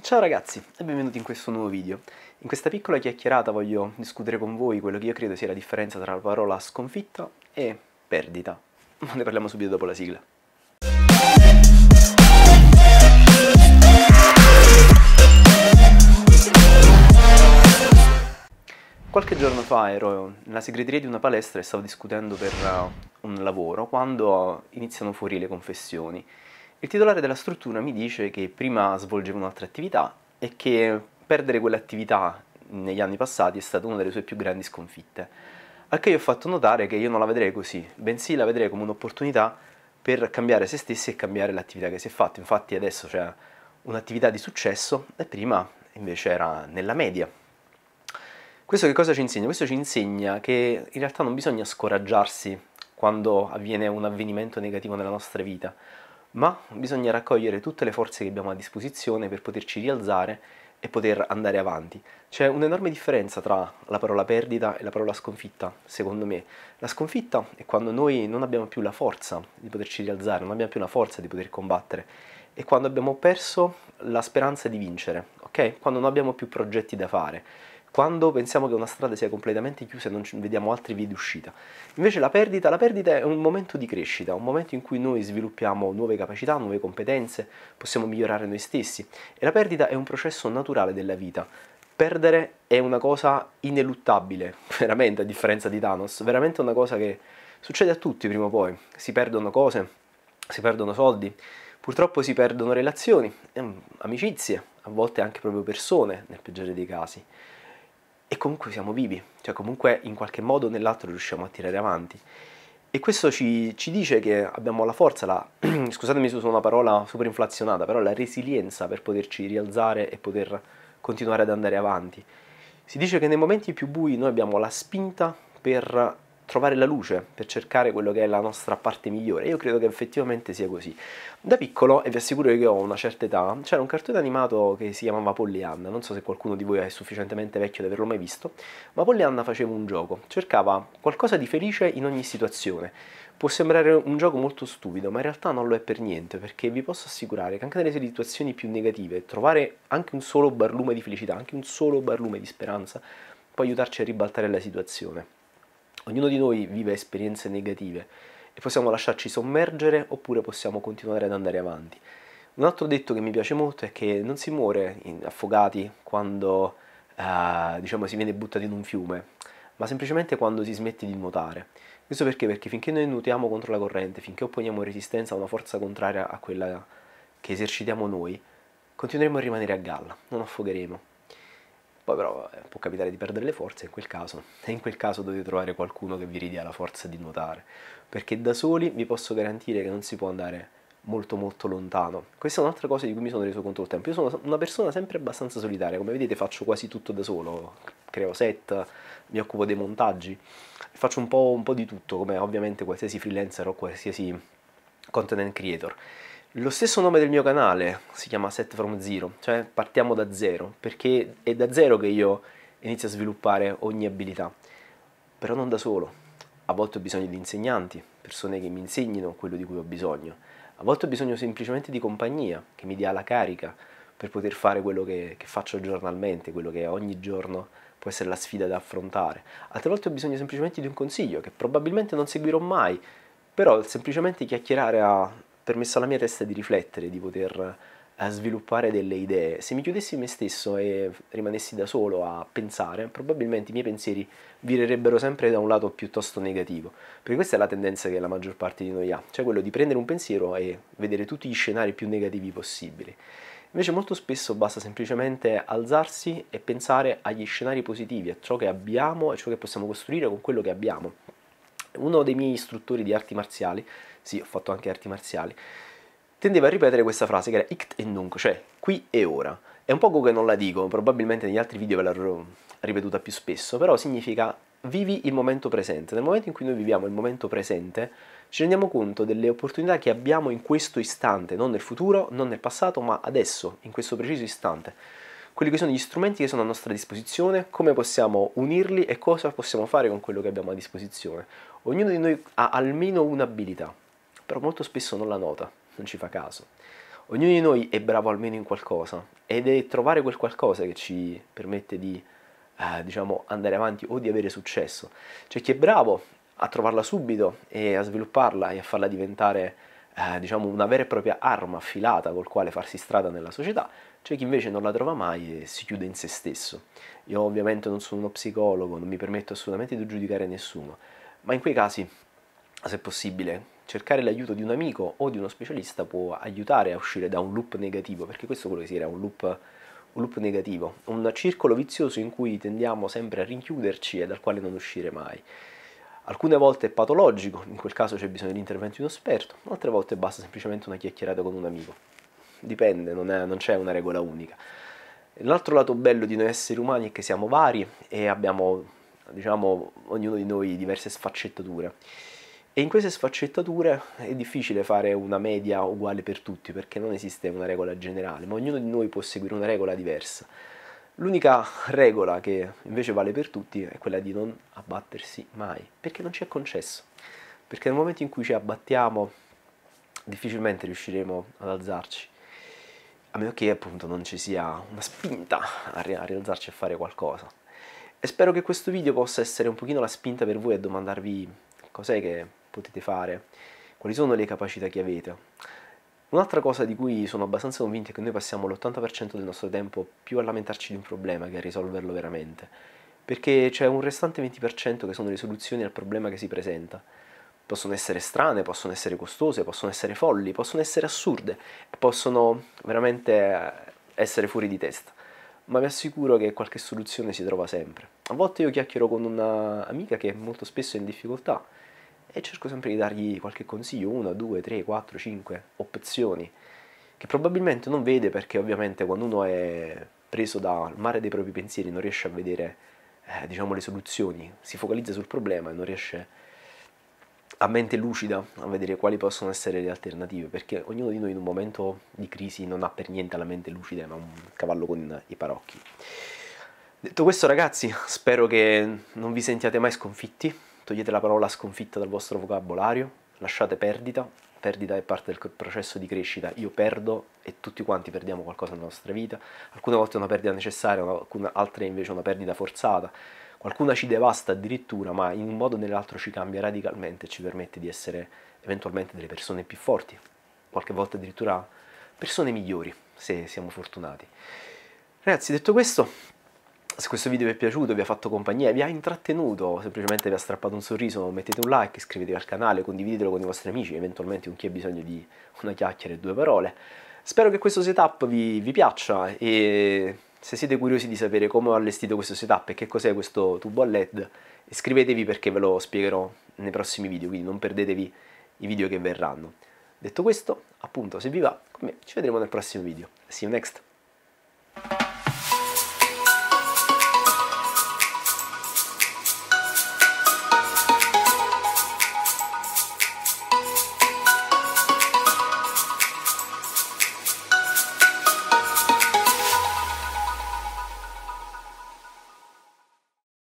Ciao ragazzi e benvenuti in questo nuovo video. In questa piccola chiacchierata voglio discutere con voi quello che io credo sia la differenza tra la parola sconfitta e perdita. Ma ne parliamo subito dopo la sigla. Qualche giorno fa ero nella segreteria di una palestra e stavo discutendo per eh, un lavoro quando iniziano fuori le confessioni. Il titolare della struttura mi dice che prima svolgeva un'altra attività e che perdere quell'attività negli anni passati è stata una delle sue più grandi sconfitte. Al che io ho fatto notare che io non la vedrei così, bensì la vedrei come un'opportunità per cambiare se stessi e cambiare l'attività che si è fatta. Infatti adesso c'è un'attività di successo e prima invece era nella media. Questo che cosa ci insegna? Questo ci insegna che in realtà non bisogna scoraggiarsi quando avviene un avvenimento negativo nella nostra vita, ma bisogna raccogliere tutte le forze che abbiamo a disposizione per poterci rialzare e poter andare avanti. C'è un'enorme differenza tra la parola perdita e la parola sconfitta, secondo me. La sconfitta è quando noi non abbiamo più la forza di poterci rialzare, non abbiamo più la forza di poter combattere, è quando abbiamo perso la speranza di vincere, ok? Quando non abbiamo più progetti da fare quando pensiamo che una strada sia completamente chiusa e non vediamo altre vie di uscita. Invece la perdita, la perdita è un momento di crescita, un momento in cui noi sviluppiamo nuove capacità, nuove competenze, possiamo migliorare noi stessi e la perdita è un processo naturale della vita. Perdere è una cosa ineluttabile, veramente a differenza di Thanos, veramente una cosa che succede a tutti prima o poi, si perdono cose, si perdono soldi, purtroppo si perdono relazioni, ehm, amicizie, a volte anche proprio persone nel peggiore dei casi e comunque siamo vivi, cioè comunque in qualche modo o nell'altro riusciamo a tirare avanti. E questo ci, ci dice che abbiamo la forza, la, scusatemi se uso una parola superinflazionata, però la resilienza per poterci rialzare e poter continuare ad andare avanti. Si dice che nei momenti più bui noi abbiamo la spinta per trovare la luce, per cercare quello che è la nostra parte migliore. Io credo che effettivamente sia così. Da piccolo, e vi assicuro che ho una certa età, c'era un cartone animato che si chiamava Pollyanna. non so se qualcuno di voi è sufficientemente vecchio di averlo mai visto, ma Pollyanna faceva un gioco, cercava qualcosa di felice in ogni situazione. Può sembrare un gioco molto stupido, ma in realtà non lo è per niente, perché vi posso assicurare che anche nelle situazioni più negative, trovare anche un solo barlume di felicità, anche un solo barlume di speranza, può aiutarci a ribaltare la situazione. Ognuno di noi vive esperienze negative e possiamo lasciarci sommergere oppure possiamo continuare ad andare avanti. Un altro detto che mi piace molto è che non si muore affogati quando eh, diciamo, si viene buttati in un fiume, ma semplicemente quando si smette di nuotare. Questo perché? Perché finché noi nuotiamo contro la corrente, finché opponiamo resistenza a una forza contraria a quella che esercitiamo noi, continueremo a rimanere a galla, non affogheremo. Poi però eh, può capitare di perdere le forze in quel caso, e in quel caso dovete trovare qualcuno che vi ridia la forza di nuotare, perché da soli vi posso garantire che non si può andare molto molto lontano. Questa è un'altra cosa di cui mi sono reso conto col tempo. Io sono una persona sempre abbastanza solitaria, come vedete faccio quasi tutto da solo, creo set, mi occupo dei montaggi, faccio un po', un po di tutto, come ovviamente qualsiasi freelancer o qualsiasi content creator. Lo stesso nome del mio canale si chiama Set From Zero, cioè partiamo da zero, perché è da zero che io inizio a sviluppare ogni abilità, però non da solo. A volte ho bisogno di insegnanti, persone che mi insegnino quello di cui ho bisogno, a volte ho bisogno semplicemente di compagnia che mi dia la carica per poter fare quello che, che faccio giornalmente, quello che ogni giorno può essere la sfida da affrontare. Altre volte ho bisogno semplicemente di un consiglio che probabilmente non seguirò mai, però semplicemente chiacchierare a permesso alla mia testa di riflettere, di poter eh, sviluppare delle idee. Se mi chiudessi in me stesso e rimanessi da solo a pensare, probabilmente i miei pensieri virerebbero sempre da un lato piuttosto negativo, perché questa è la tendenza che la maggior parte di noi ha, cioè quello di prendere un pensiero e vedere tutti gli scenari più negativi possibili. Invece molto spesso basta semplicemente alzarsi e pensare agli scenari positivi, a ciò che abbiamo e ciò che possiamo costruire con quello che abbiamo. Uno dei miei istruttori di arti marziali sì, ho fatto anche arti marziali, tendeva a ripetere questa frase che era ict e nunc, cioè qui e ora. È un poco che non la dico, probabilmente negli altri video ve l'ho ripetuta più spesso, però significa vivi il momento presente. Nel momento in cui noi viviamo il momento presente, ci rendiamo conto delle opportunità che abbiamo in questo istante, non nel futuro, non nel passato, ma adesso, in questo preciso istante. Quelli che sono gli strumenti che sono a nostra disposizione, come possiamo unirli e cosa possiamo fare con quello che abbiamo a disposizione. Ognuno di noi ha almeno un'abilità però molto spesso non la nota, non ci fa caso. Ognuno di noi è bravo almeno in qualcosa ed è trovare quel qualcosa che ci permette di eh, diciamo, andare avanti o di avere successo. C'è chi è bravo a trovarla subito e a svilupparla e a farla diventare eh, diciamo, una vera e propria arma affilata col quale farsi strada nella società, c'è chi invece non la trova mai e si chiude in se stesso. Io ovviamente non sono uno psicologo, non mi permetto assolutamente di giudicare nessuno, ma in quei casi, se possibile, cercare l'aiuto di un amico o di uno specialista può aiutare a uscire da un loop negativo, perché questo è quello che si era un loop, un loop negativo, un circolo vizioso in cui tendiamo sempre a rinchiuderci e dal quale non uscire mai. Alcune volte è patologico, in quel caso c'è bisogno di intervento di uno esperto, altre volte basta semplicemente una chiacchierata con un amico. Dipende, non, è, non c'è una regola unica. L'altro lato bello di noi esseri umani è che siamo vari e abbiamo, diciamo, ognuno di noi diverse sfaccettature. E in queste sfaccettature è difficile fare una media uguale per tutti perché non esiste una regola generale, ma ognuno di noi può seguire una regola diversa. L'unica regola che invece vale per tutti è quella di non abbattersi mai, perché non ci è concesso. Perché nel momento in cui ci abbattiamo difficilmente riusciremo ad alzarci, a meno che appunto non ci sia una spinta a rialzarci e fare qualcosa. E spero che questo video possa essere un pochino la spinta per voi a domandarvi cos'è che potete fare, quali sono le capacità che avete. Un'altra cosa di cui sono abbastanza convinto è che noi passiamo l'80% del nostro tempo più a lamentarci di un problema che a risolverlo veramente, perché c'è un restante 20% che sono le soluzioni al problema che si presenta. Possono essere strane, possono essere costose, possono essere folli, possono essere assurde, possono veramente essere fuori di testa ma vi assicuro che qualche soluzione si trova sempre. A volte io chiacchiero con un'amica che molto spesso è in difficoltà e cerco sempre di dargli qualche consiglio, una, due, tre, quattro, cinque opzioni che probabilmente non vede perché ovviamente quando uno è preso dal mare dei propri pensieri non riesce a vedere eh, diciamo, le soluzioni, si focalizza sul problema e non riesce a mente lucida a vedere quali possono essere le alternative, perché ognuno di noi in un momento di crisi non ha per niente la mente lucida, ma un cavallo con i parocchi. Detto questo ragazzi, spero che non vi sentiate mai sconfitti, togliete la parola sconfitta dal vostro vocabolario, lasciate perdita, perdita è parte del processo di crescita, io perdo e tutti quanti perdiamo qualcosa nella nostra vita, alcune volte è una perdita necessaria, altre invece è una perdita forzata, qualcuna ci devasta addirittura, ma in un modo o nell'altro ci cambia radicalmente e ci permette di essere eventualmente delle persone più forti, qualche volta addirittura persone migliori, se siamo fortunati. Ragazzi, detto questo, se questo video vi è piaciuto, vi ha fatto compagnia, vi ha intrattenuto, semplicemente vi ha strappato un sorriso, mettete un like, iscrivetevi al canale, condividetelo con i vostri amici, eventualmente con chi ha bisogno di una chiacchiera e due parole. Spero che questo setup vi, vi piaccia e se siete curiosi di sapere come ho allestito questo setup e che cos'è questo tubo a LED, iscrivetevi perché ve lo spiegherò nei prossimi video, quindi non perdetevi i video che verranno. Detto questo, appunto, se vi va, con me ci vedremo nel prossimo video. See you next!